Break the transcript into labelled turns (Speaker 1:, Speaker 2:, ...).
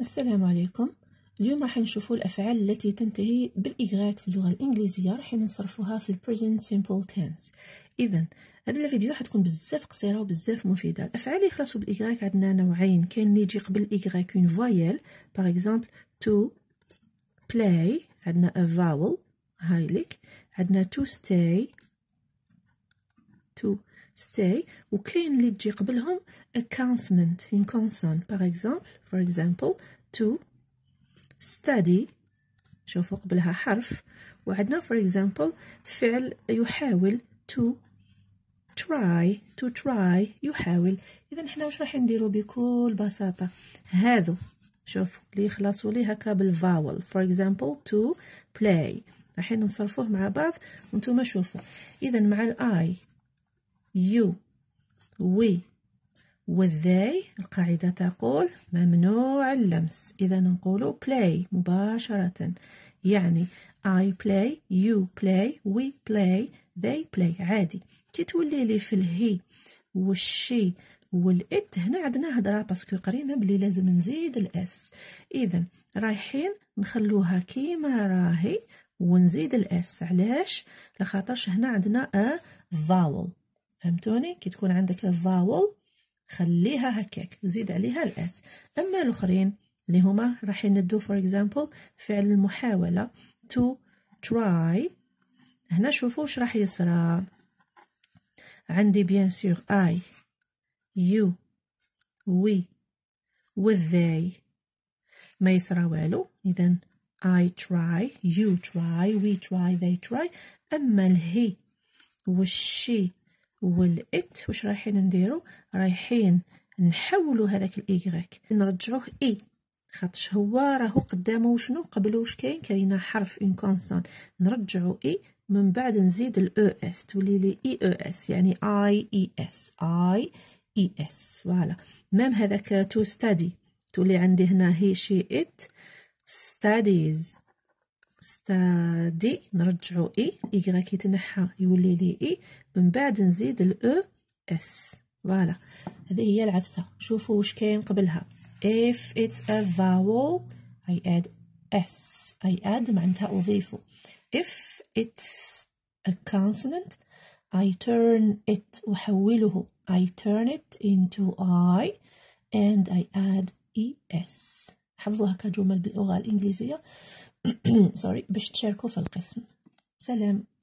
Speaker 1: السلام عليكم اليوم راح نشوفوا الأفعال التي تنتهي بالإغراك في اللغة الإنجليزية راح نصرفوها في البريزنت سيمبل تنس إذا هذا الفيديو راح تكون بزاف قصيرة وبزاف مفيدة الأفعال اللي يخلصوا بالإغراك عندنا نوعين كاين اللي يجي قبل الإغراك اون فويل باغ إكزومبل تو بلاي عندنا ا فاول هاي ليك عندنا تو ستاي تو ستاي وكاين اللي تجي قبلهم a consonant une consonne par exemple for example to study شوف قبلها حرف وعندنا for example فعل يحاول to try to try يحاول اذا حنا واش راح نديرو بكل بساطه هادو شوف اللي يخلصوا ليه هكا بالفاول for example to play راح نصرفوه مع بعض وانتم شوفوا اذا مع الاي you we وذاي القاعدة تقول ممنوع اللمس إذا نقول play مباشرة يعني I play you play we play they play عادي كي تولي لي في الهي والشي والات هنا عندنا هضره باسكو قرينا بلي لازم نزيد الاس اذا رايحين نخلوها كيما راهي ونزيد الاس علاش لخاطرش هنا عندنا a vowel فهمتوني كي تكون عندك a vowel خليها هكاك زيد عليها الاس اما الاخرين اللي هما راح ندو فور اكزامبل فعل المحاوله تو تراي هنا شوفوا واش راح يصرى عندي بيان سور اي يو وي وذي ما يصرى والو اذا اي تراي يو تراي وي تراي ذاي تراي اما الهي والشي والات واش رايحين نديرو رايحين نحولو هذاك الايغريك نرجعوه اي خاطش هو راهو قدامه شنو قبل واش كاين كاينه حرف اون كونسون نرجعو اي من بعد نزيد الاو اس e تولي لي اي او اس يعني اي اي اس اي اي اس فوالا ميم هذاك تو ستادي تولي عندي هنا هي شي ات ستاديز ستادي نرجعو اي e، إيغراك يتنحى يولي لي اي e، من بعد نزيد الاو اس e، فوالا هذه هي العفسة شوفوا واش كاين قبلها if it's a vowel I add s I add معناتها أضيفه if it's a consonant I turn it أحوله I turn it into I and I add es حفظوها كجمل باللغة الإنجليزية سوري باش تشاركوا في القسم سلام